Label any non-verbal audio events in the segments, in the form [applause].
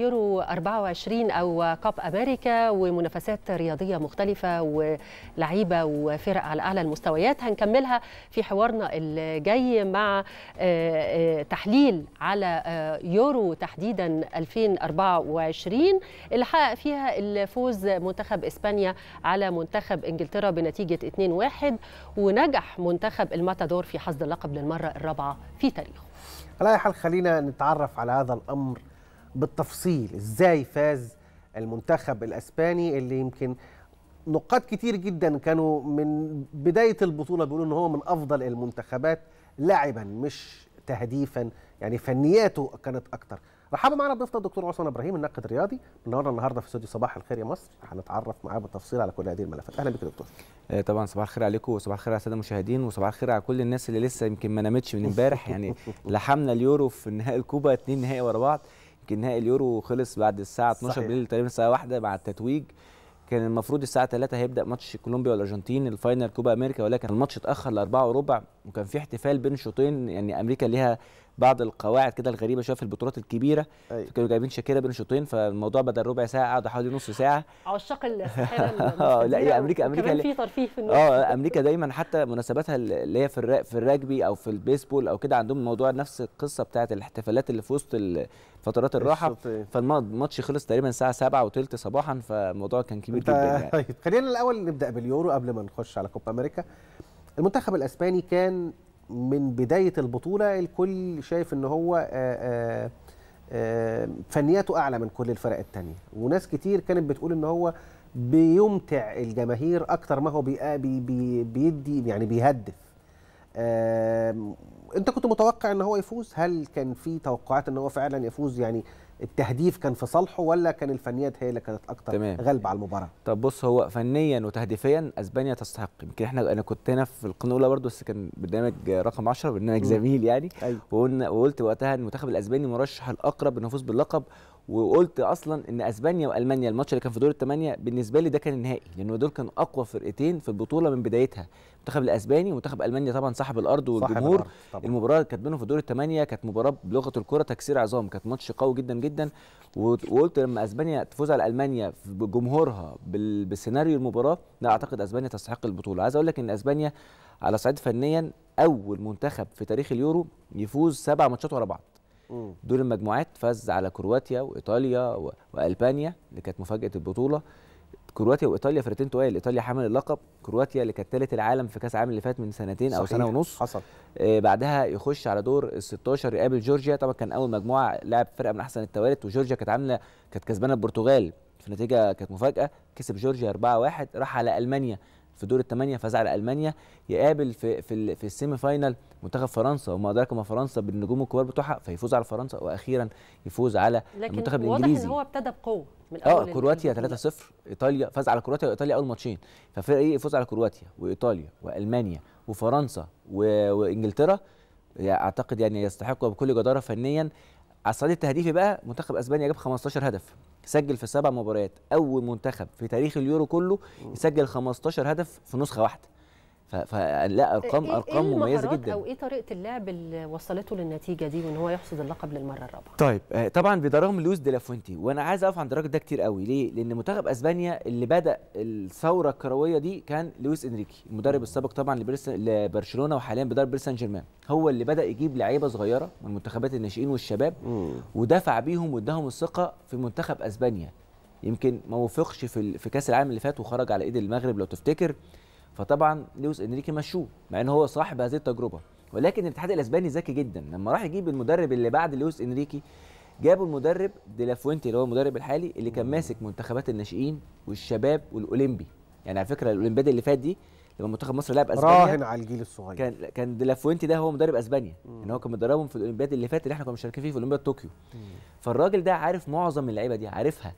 يورو 24 او كاب امريكا ومنافسات رياضيه مختلفه ولعيبه وفرق على اعلى المستويات هنكملها في حوارنا الجاي مع آه، آه، تحليل على آه، يورو تحديدا 2024 اللي حقق فيها الفوز منتخب اسبانيا على منتخب انجلترا بنتيجه 2-1 ونجح منتخب الماتادور في حصد اللقب للمره الرابعه في تاريخه. على اي حال خلينا نتعرف على هذا الامر بالتفصيل ازاي فاز المنتخب الاسباني اللي يمكن نقاط كتير جدا كانوا من بدايه البطوله بيقولوا ان هو من افضل المنتخبات لعبا مش تهديفا يعني فنياته كانت اكتر رحبوا معانا بضيفنا الدكتور عثمان ابراهيم الناقد الرياضي منورنا النهارده في استوديو صباح الخير يا مصر هنتعرف معاه بالتفصيل على كل هذه الملفات اهلا بك يا دكتور آه، طبعا صباح الخير عليكم وصباح الخير على الساده المشاهدين وصباح الخير على كل الناس اللي لسه يمكن ما نامتش من امبارح يعني [laughs] لحمنا اليورو في نهائي الكوبا اثنين نهائي ورا بعض يمكن نهائي اليورو خلص بعد الساعه 12 صحيح. بالليل تقريبا الساعه 1 مع التتويج كان المفروض الساعه 3 هيبدا ماتش كولومبيا والارجنتين الفاينل كوبا امريكا ولكن الماتش اتاخر لأربعة وربع وكان في احتفال بين شوطين يعني امريكا ليها بعض القواعد كده الغريبه شويه في البطولات الكبيره أيوة. كانوا جايبين شاكيرا بين شوطين فالموضوع بدل ربع ساعه قعدوا حوالي نص ساعه [laughs] عشاق السحابه [laughs] اه، لا هي امريكا امريكا في ترفيه في اه امريكا دايما حتى مناسباتها اللي هي في في الراجبي او في البيسبول او كده عندهم موضوع نفس القصه بتاعت الاحتفالات اللي في وسط فترات الراحه فالماتش خلص تقريبا الساعه 7 وثلث صباحا فالموضوع كان كبير جدا يعني. طيب خلينا الاول نبدا باليورو قبل ما نخش على كوبا امريكا المنتخب الاسباني كان من بدايه البطوله الكل شايف ان هو آه، آه، آه، فنياته اعلى من كل الفرق الثانيه وناس كتير كانت بتقول ان هو بيمتع الجماهير اكتر ما هو بي بي بيدي يعني بيهدف انت كنت متوقع ان هو يفوز هل كان في توقعات ان هو فعلا يفوز يعني التهديف كان في صالحه ولا كان الفنيات هي اللي كانت اكتر تمام. غالبه على المباراه طب بص هو فنيا وتهديفيا اسبانيا تستحق يمكن احنا انا كنت هنا في القناه الاولى برده بس كان برنامج رقم 10 برنامج زميل يعني أيوه. وقلنا وقلت وقتها المنتخب الاسباني مرشح الاقرب يفوز باللقب وقلت اصلا ان اسبانيا والمانيا الماتش اللي كان في دور الثمانيه بالنسبه لي ده كان النهائي لان دول كانوا اقوى فرقتين في البطوله من بدايتها المنتخب الاسباني ومنتخب المانيا طبعا صاحب الارض والجمهور صاحب المباراه اللي كانت بينهم في دور الثمانيه كانت مباراه بلغه الكره تكسير عظام كانت ماتش قوي جدا جدا وقلت لما اسبانيا تفوز على المانيا بجمهورها بسيناريو المباراه لا اعتقد اسبانيا تستحق البطوله عايز اقول لك ان اسبانيا على صعيد فنيا اول منتخب في تاريخ اليورو يفوز سبع ماتشات ورا بعض دور المجموعات فاز على كرواتيا وايطاليا والبانيا اللي كانت مفاجاه البطوله كرواتيا وايطاليا فرقتين تقال ايطاليا حمل اللقب كرواتيا اللي كانت ثالث العالم في كاس العالم اللي فات من سنتين صحيح. او سنه ونص حصل آه بعدها يخش على دور ال 16 يقابل جورجيا طبعا كان اول مجموعه لعب فرقه من احسن التوالت وجورجيا كانت عامله كانت كسبانه البرتغال في نتيجه كانت مفاجاه كسب جورجيا 4-1 راح على المانيا في دور الثمانيه فاز على المانيا يقابل في في, في السيمي فاينل منتخب فرنسا وما ادراك ما فرنسا بالنجوم الكبار بتوعها فيفوز على فرنسا واخيرا يفوز على المنتخب الانجليزي واضح ان هو ابتدى بقوه من الاول اه كرواتيا 3-0 ايطاليا فاز على كرواتيا وايطاليا اول ماتشين ففريق يفوز على كرواتيا وايطاليا والمانيا وفرنسا و... وانجلترا يعني اعتقد يعني يستحقها بكل جداره فنيا على الصعيد التهديفي بقى منتخب اسبانيا جاب 15 هدف سجل في سبع مباريات اول منتخب في تاريخ اليورو كله يسجل 15 هدف في نسخه واحده فلا إيه، ارقام إيه ارقام إيه مميزه جدا او ايه طريقه اللعب اللي وصلته للنتيجه دي وان هو يحصد اللقب للمره الرابعه طيب آه، طبعا بدرهم لويس دي لافونتي وانا عايز اقف عند الراجل ده كتير قوي ليه لان منتخب اسبانيا اللي بدا الثوره الكرويه دي كان لويس انريكي المدرب السابق طبعا لبرشلونه وحاليا بدار باريس سان جيرمان هو اللي بدا يجيب لعيبه صغيره من منتخبات الناشئين والشباب مم. ودفع بيهم واداهم الثقه في منتخب اسبانيا يمكن ما وفقش في في كاس العالم اللي فات وخرج على ايد المغرب لو تفتكر فطبعا لويس انريكي مشوه مع ان هو صاحب هذه التجربه ولكن الاتحاد الاسباني ذكي جدا لما راح يجيب المدرب اللي بعد لويس انريكي جابوا المدرب دي لافوينتي اللي هو المدرب الحالي اللي كان ماسك منتخبات الناشئين والشباب والاولمبي يعني على فكره الاولمبياد اللي فات دي لما منتخب مصر لعب اسبانيا راهن على الجيل الصغير كان كان دي لافوينتي ده هو مدرب اسبانيا يعني هو كان مدربهم في الاولمبياد اللي فات اللي احنا كنا مشاركين فيه في اولمبياد طوكيو فالراجل ده عارف معظم اللعيبه دي عارفها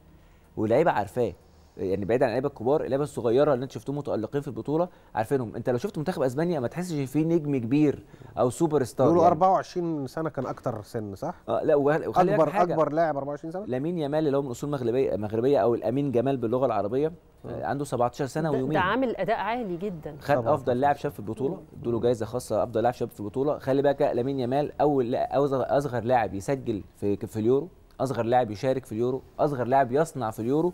واللعيبه عارفاه يعني بعيد عن اللعيبه الكبار اللعيبه الصغيره اللي انت شفتهم متالقين في البطوله عارفينهم انت لو شفت منتخب اسبانيا ما تحسش ان في نجم كبير او سوبر ستار بيقولوا يعني. 24 سنه كان اكتر سن صح اه لا وخلي اكبر حاجة. اكبر لاعب 24 سنه لامين يامال اللي هو من اصول مغربيه مغربيه او الامين جمال باللغه العربيه أوه. آه، عنده 17 سنه ويومين ده عامل اداء عالي جدا خد طبعا. افضل لاعب شاب في البطوله ادوا له جايزه خاصه افضل لاعب شاب في البطوله خلي بالك لامين يامال اول اصغر لاعب يسجل في في اليورو اصغر لاعب يشارك في اليورو اصغر لاعب يصنع في اليورو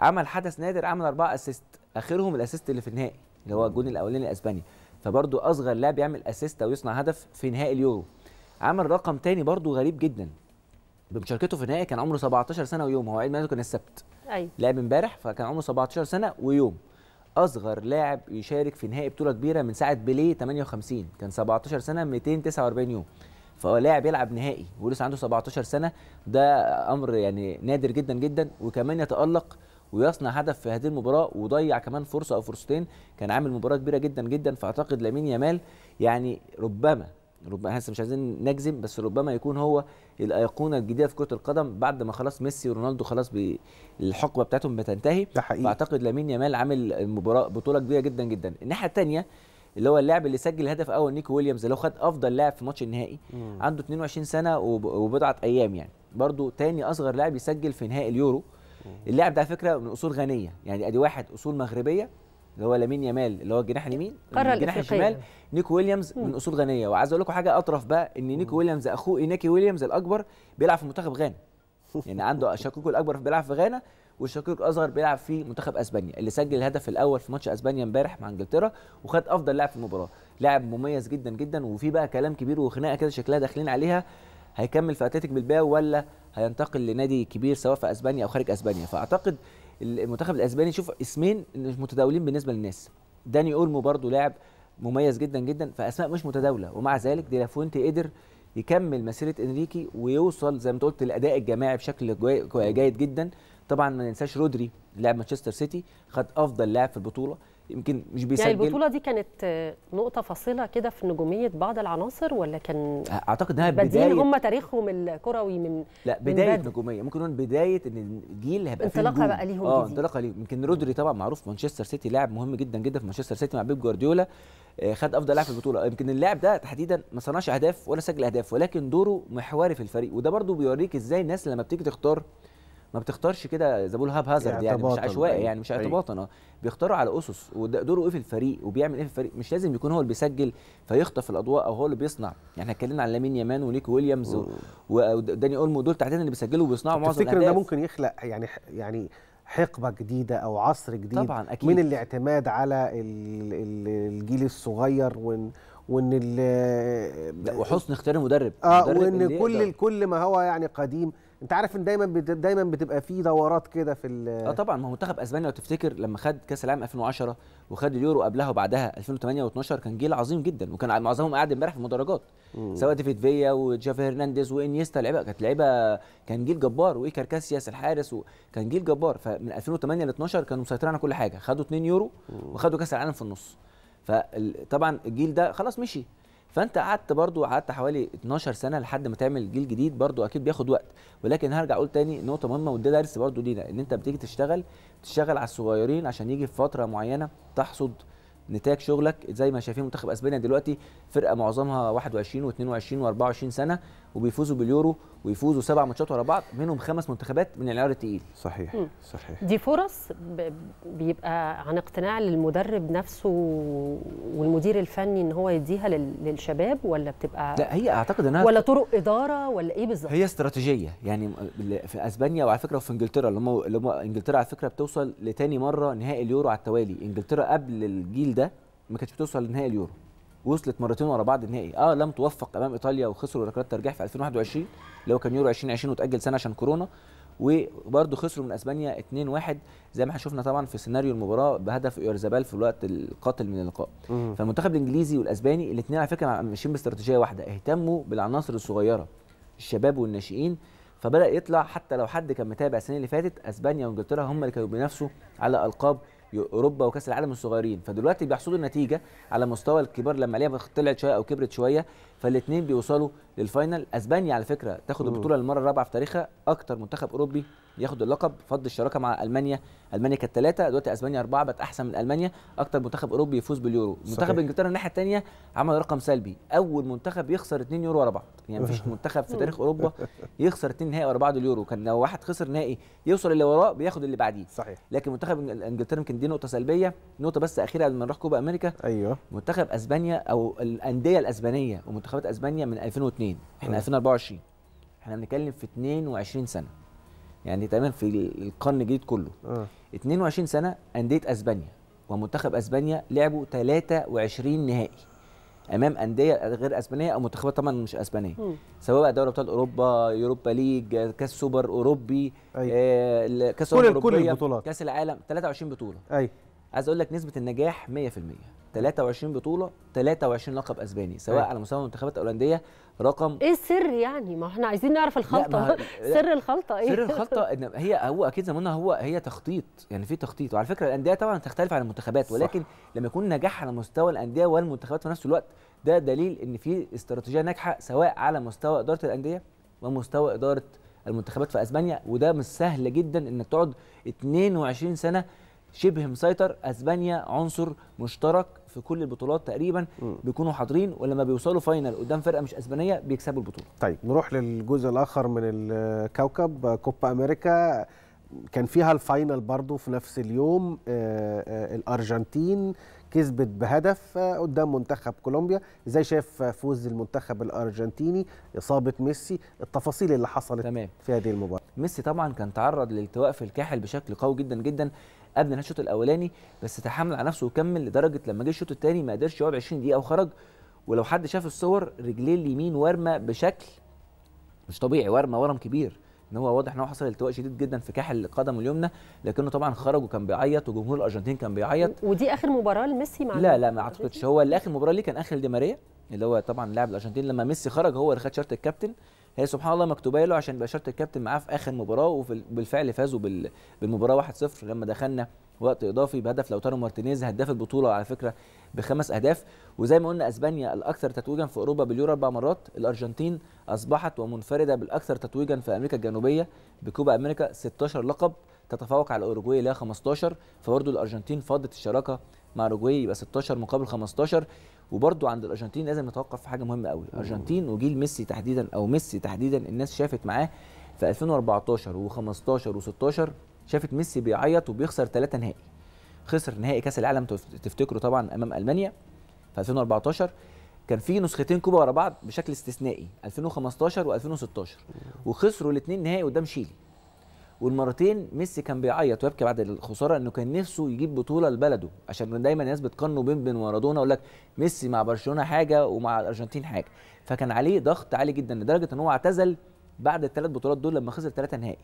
عمل حدث نادر عمل اربعه اسيست اخرهم الاسيست اللي في النهائي اللي هو الجون الاولاني لاسبانيا فبرضو اصغر لاعب يعمل اسيست او يصنع هدف في نهائي اليورو عمل رقم تاني برضو غريب جدا بمشاركته في النهائي كان عمره 17 سنه ويوم هو عيد ميلاده كان السبت ايوه لعب امبارح فكان عمره 17 سنه ويوم اصغر لاعب يشارك في نهائي بطوله كبيره من ساعه بيليه 58 كان 17 سنه 249 يوم فهو لاعب يلعب نهائي ولسه عنده 17 سنه ده امر يعني نادر جدا جدا وكمان يتالق ويصنع هدف في هذه المباراه وضيع كمان فرصه او فرصتين كان عامل مباراه كبيره جدا جدا فاعتقد لامين يامال يعني ربما ربما هسه مش عايزين نجزم بس ربما يكون هو الايقونه الجديده في كره القدم بعد ما خلاص ميسي ورونالدو خلاص الحقبه بتاعتهم بتنتهي ده حقيقي فاعتقد لامين يامال عامل مباراه بطوله كبيره جدا جدا الناحيه الثانيه اللي هو اللاعب اللي سجل هدف اول نيكو ويليامز اللي هو خد افضل لاعب في ماتش النهائي مم. عنده 22 سنه وبضعه ايام يعني برضه تاني اصغر لاعب يسجل في نهائي اليورو اللاعب ده على فكره من اصول غنيه يعني ادي واحد اصول مغربيه اللي هو لامين يامال اللي هو الجناح اليمين الجناح الشمال نيكو ويليامز من اصول غنيه وعايز اقول لكم حاجه اطرف بقى ان نيكو ويليامز اخوه ايناكي ويليامز الاكبر بيلعب في منتخب غانا [laughs] يعني عنده شقيقه الاكبر بيلعب في غانا والشقيق الاصغر بيلعب في منتخب اسبانيا اللي سجل الهدف الاول في ماتش اسبانيا امبارح مع انجلترا وخد افضل لاعب في المباراه لاعب مميز جدا جدا وفي بقى كلام كبير وخناقه كده شكلها داخلين عليها هيكمل في اتلتيك بالباو ولا هينتقل لنادي كبير سواء في اسبانيا او خارج اسبانيا فاعتقد المنتخب الاسباني شوف اسمين متداولين بالنسبه للناس داني اولمو برضو لاعب مميز جدا جدا فاسماء مش متداوله ومع ذلك دي لافونتي قدر يكمل مسيره انريكي ويوصل زي ما انت قلت الاداء الجماعي بشكل جيد جدا طبعا ما ننساش رودري لاعب مانشستر سيتي خد افضل لاعب في البطوله يمكن مش يعني بيسجل يعني البطوله دي كانت نقطه فاصله كده في نجوميه بعض العناصر ولا كان اعتقد انها بدايه هم تاريخهم الكروي من لا بدايه من نجوميه ممكن نقول بدايه ان الجيل هيبقى انطلاقه بقى ليهم اه انطلاقه ليهم يمكن رودري طبعا معروف مانشستر سيتي لاعب مهم جدا جدا في مانشستر سيتي مع بيب جوارديولا آه، خد افضل لاعب في البطوله يمكن اللاعب ده تحديدا ما صنعش اهداف ولا سجل اهداف ولكن دوره محوري في الفريق وده برده بيوريك ازاي الناس لما بتيجي تختار ما بتختارش كده زي بقول هاب هازارد يعني مش عشوائي أيوة. يعني مش أيوة. اعتباطا اه بيختاروا على اسس ودوره ايه في الفريق وبيعمل ايه في الفريق مش لازم يكون هو اللي بيسجل فيخطف الاضواء او هو اللي بيصنع يعني احنا اتكلمنا عن لامين يامان ونيكو ويليامز وداني اولمو دول تحديدا اللي بيسجلوا وبيصنعوا معظم الاهداف تفتكر ده ممكن يخلق يعني يعني حقبه جديده او عصر جديد طبعا أكيد. من الاعتماد على الجيل الصغير وان وان ال وحسن اختيار المدرب اه وان كل كل ما هو يعني قديم انت عارف ان دايما بت... دايما بتبقى في دورات كده في ال... اه طبعا ما هو منتخب اسبانيا لو تفتكر لما خد كاس العالم 2010 وخد اليورو قبلها وبعدها 2008 و12 كان جيل عظيم جدا وكان معظمهم قاعد امبارح في المدرجات سواء ديفيد فيا وجافي هرنانديز وانيستا لعيبه كانت لعيبه كان جيل جبار وايكر كاسياس الحارس وكان جيل جبار فمن 2008 ل 12 كانوا مسيطرين على كل حاجه خدوا 2 يورو وخدوا كاس العالم في النص فطبعا الجيل ده خلاص مشي فانت قعدت برضو قعدت حوالي 12 سنه لحد ما تعمل جيل جديد برضو اكيد بياخد وقت ولكن هرجع اقول تاني نقطه مهمه وده درس برضو لينا ان انت بتيجي تشتغل تشتغل على الصغيرين عشان يجي في فتره معينه تحصد نتاج شغلك زي ما شايفين منتخب اسبانيا دلوقتي فرقه معظمها 21 و22 و24 سنه وبيفوزوا باليورو ويفوزوا سبع ماتشات ورا بعض منهم خمس منتخبات من العيار التقيل صحيح مم. صحيح دي فرص بيبقى عن اقتناع للمدرب نفسه والمدير الفني ان هو يديها للشباب ولا بتبقى لا هي اعتقد انها ولا طرق اداره ولا ايه بالظبط هي استراتيجيه يعني في اسبانيا وعلى فكره وفي انجلترا لما انجلترا على فكره بتوصل لتاني مره نهائي اليورو على التوالي انجلترا قبل الجيل ده ما كانتش بتوصل لنهائي اليورو وصلت مرتين ورا بعض النهائي اه لم توفق امام ايطاليا وخسروا ركلات ترجيح في 2021 اللي هو كان يورو 2020 وتاجل سنه عشان كورونا وبرده خسروا من اسبانيا 2-1 زي ما احنا شفنا طبعا في سيناريو المباراه بهدف يارزابال في الوقت القاتل من اللقاء مم. فالمنتخب الانجليزي والاسباني الاثنين على فكره ماشيين باستراتيجيه واحده اهتموا بالعناصر الصغيره الشباب والناشئين فبدا يطلع حتى لو حد كان متابع السنه اللي فاتت اسبانيا وانجلترا هم اللي كانوا بينافسوا على القاب اوروبا وكاس العالم الصغيرين فدلوقتي بيحصدوا النتيجه على مستوى الكبار لما ليها طلعت شويه او كبرت شويه فالاثنين بيوصلوا للفاينل اسبانيا على فكره تاخد البطوله للمره الرابعه في تاريخها اكتر منتخب اوروبي ياخد اللقب فض الشراكه مع المانيا المانيا كانت ثلاثه دلوقتي اسبانيا اربعه بقت احسن من المانيا اكتر منتخب اوروبي يفوز باليورو صحيح. منتخب انجلترا الناحيه الثانيه عمل رقم سلبي اول منتخب يخسر 2 يورو ورا بعض يعني مفيش [laughs] منتخب في تاريخ اوروبا يخسر 2 نهائي ورا بعض اليورو كان لو واحد خسر نهائي يوصل اللي وراه بياخد اللي بعديه صحيح لكن منتخب انجلترا يمكن دي نقطه سلبيه نقطه بس اخيره قبل ما نروح كوبا امريكا ايوه منتخب اسبانيا او الانديه الاسبانيه ومنتخبات اسبانيا من 2002 احنا 2024 احنا بنتكلم في 22 سنه يعني تمام في القرن الجديد كله آه. 22 سنه انديه اسبانيا ومنتخب اسبانيا لعبوا 23 نهائي امام انديه غير اسبانيه او منتخبات طبعا مش اسبانيه م. سواء بقى دوري ابطال اوروبا يوروبا ليج كاس سوبر اوروبي آه، كاس كل كل البطولات كاس العالم 23 بطوله ايوه عايز اقول لك نسبه النجاح 100% 23 بطوله 23 لقب اسباني سواء أيوة. على مستوى المنتخبات الاولنديه رقم ايه السر يعني ما احنا عايزين نعرف الخلطه [laughs] سر الخلطه ايه سر الخلطه [laughs] ان هي هو اكيد زي ما قلنا هو هي تخطيط يعني في تخطيط وعلى فكره الانديه طبعا تختلف عن المنتخبات صح. ولكن لما يكون نجاح على مستوى الانديه والمنتخبات في نفس الوقت ده دليل ان في استراتيجيه ناجحه سواء على مستوى اداره الانديه ومستوى اداره المنتخبات في اسبانيا وده مش سهل جدا انك تقعد 22 سنه شبه مسيطر اسبانيا عنصر مشترك في كل البطولات تقريبا بيكونوا حاضرين ولما بيوصلوا فاينل قدام فرقه مش اسبانيه بيكسبوا البطوله طيب نروح للجزء الاخر من الكوكب كوبا امريكا كان فيها الفاينل برضو في نفس اليوم آه، آه، الارجنتين كسبت بهدف آه، قدام منتخب كولومبيا ازاي شايف فوز المنتخب الارجنتيني اصابه ميسي التفاصيل اللي حصلت تمام. في هذه المباراه ميسي طبعا كان تعرض لالتواء في الكاحل بشكل قوي جدا جدا قبل نهايه الشوط الاولاني بس تحمل على نفسه وكمل لدرجه لما جه الشوط الثاني ما قدرش يقعد 20 دقيقه وخرج ولو حد شاف الصور رجليه اليمين وارمه بشكل مش طبيعي وارمه ورم كبير ان هو واضح ان هو حصل التواء شديد جدا في كاحل قدمه اليمنى لكنه طبعا خرج وكان بيعيط وجمهور الارجنتين كان بيعيط ودي اخر مباراه لميسي مع لا لا ما اعتقدش هو اللي اخر مباراه ليه كان اخر دي ماريا اللي هو طبعا لاعب الارجنتين لما ميسي خرج هو اللي خد شارت الكابتن هي سبحان الله مكتوبه له عشان يبقى شرط الكابتن معاه في اخر مباراه وبالفعل فازوا بالمباراه 1-0 لما دخلنا وقت اضافي بهدف لوتارو مارتينيز هداف البطوله على فكره بخمس اهداف وزي ما قلنا اسبانيا الاكثر تتويجا في اوروبا باليورو اربع مرات الارجنتين اصبحت ومنفرده بالاكثر تتويجا في امريكا الجنوبيه بكوبا امريكا 16 لقب تتفوق على الاوروجواي هي 15 فبرضه الارجنتين فاضت الشراكه مع اوروجواي يبقى 16 مقابل 15 وبرده عند الارجنتين لازم نتوقف في حاجه مهمه قوي الارجنتين وجيل ميسي تحديدا او ميسي تحديدا الناس شافت معاه في 2014 و15 و16 شافت ميسي بيعيط وبيخسر ثلاثه نهائي خسر نهائي كاس العالم تفتكروا طبعا امام المانيا في 2014 كان في نسختين كوبا ورا بعض بشكل استثنائي 2015 و2016 وخسروا الاثنين نهائي قدام شيلي والمرتين ميسي كان بيعيط ويبكي بعد الخساره انه كان نفسه يجيب بطوله لبلده عشان دايما الناس بتقارنه بين بين مارادونا يقول لك ميسي مع برشلونه حاجه ومع الارجنتين حاجه فكان عليه ضغط عالي جدا لدرجه ان هو اعتزل بعد الثلاث بطولات دول لما خسر ثلاثه نهائي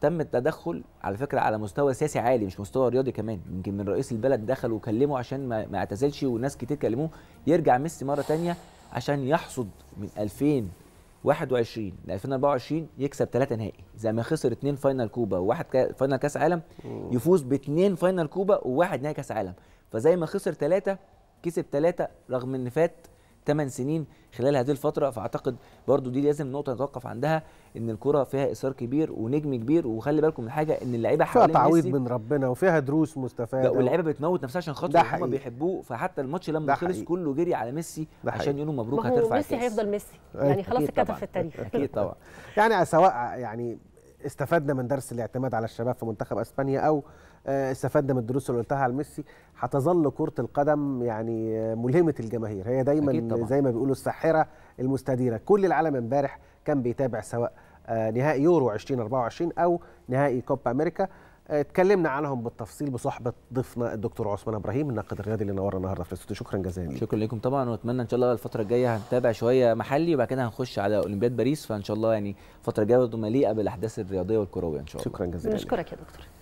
تم التدخل على فكره على مستوى سياسي عالي مش مستوى رياضي كمان يمكن من رئيس البلد دخل وكلمه عشان ما اعتزلش وناس كتير كلموه يرجع ميسي مره ثانيه عشان يحصد من 2000 21 ل 2024 يكسب ثلاثه نهائي زي ما خسر اثنين فاينل كوبا وواحد كا... فاينل كاس عالم يفوز باثنين فاينل كوبا وواحد نهائي كاس عالم فزي ما خسر ثلاثه كسب ثلاثه رغم ان فات ثمان سنين خلال هذه الفتره فاعتقد برضو دي لازم نقطه نتوقف عندها ان الكره فيها اصرار كبير ونجم كبير وخلي بالكم من حاجه ان اللعيبه حوالين فيها تعويض من ربنا وفيها دروس مستفاده واللعيبه بتموت نفسها عشان خاطر هم بيحبوه فحتى الماتش لما خلص كله جري على ميسي عشان يقولوا مبروك هترفع ميسي هيفضل ميسي [laughs] يعني خلاص اتكتب في التاريخ اكيد طبعا يعني سواء يعني استفدنا من درس الاعتماد على الشباب في منتخب اسبانيا او آه، استفدنا من الدروس اللي قلتها على ميسي هتظل كره القدم يعني آه، ملهمه الجماهير هي دايما زي ما بيقولوا الساحره المستديره كل العالم امبارح كان بيتابع سواء آه، نهائي يورو 2024 او نهائي كوبا امريكا اتكلمنا عنهم بالتفصيل بصحبه ضيفنا الدكتور عثمان ابراهيم الناقد الرياضي اللي نورنا النهارده في الاستوديو شكرا جزيلا شكرا لكم طبعا واتمنى ان شاء الله الفتره الجايه هنتابع شويه محلي وبعد كده هنخش على اولمبياد باريس فان شاء الله يعني الفتره الجايه برضه مليئه بالاحداث الرياضيه والكرويه ان شاء الله شكرا جزيلا بنشكرك يا دكتور